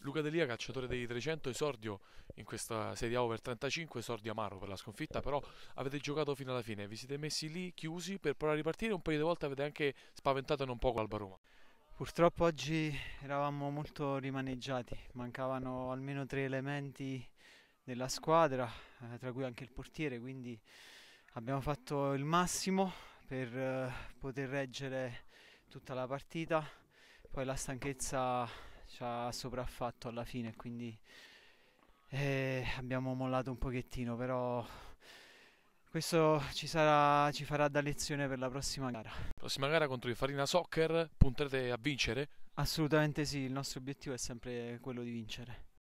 Luca Delia, calciatore dei 300, esordio in questa Serie A over 35, esordio amaro per la sconfitta, però avete giocato fino alla fine, vi siete messi lì chiusi per provare a ripartire, un paio di volte avete anche spaventato non poco Alba Roma. Purtroppo oggi eravamo molto rimaneggiati, mancavano almeno tre elementi della squadra, eh, tra cui anche il portiere, quindi abbiamo fatto il massimo per eh, poter reggere tutta la partita poi la stanchezza ci ha sopraffatto alla fine, quindi eh, abbiamo mollato un pochettino, però questo ci, sarà, ci, farà da lezione per la prossima gara. Prossima gara contro il Farina Soccer, punterete a vincere? Assolutamente sì, il nostro obiettivo è sempre quello di vincere.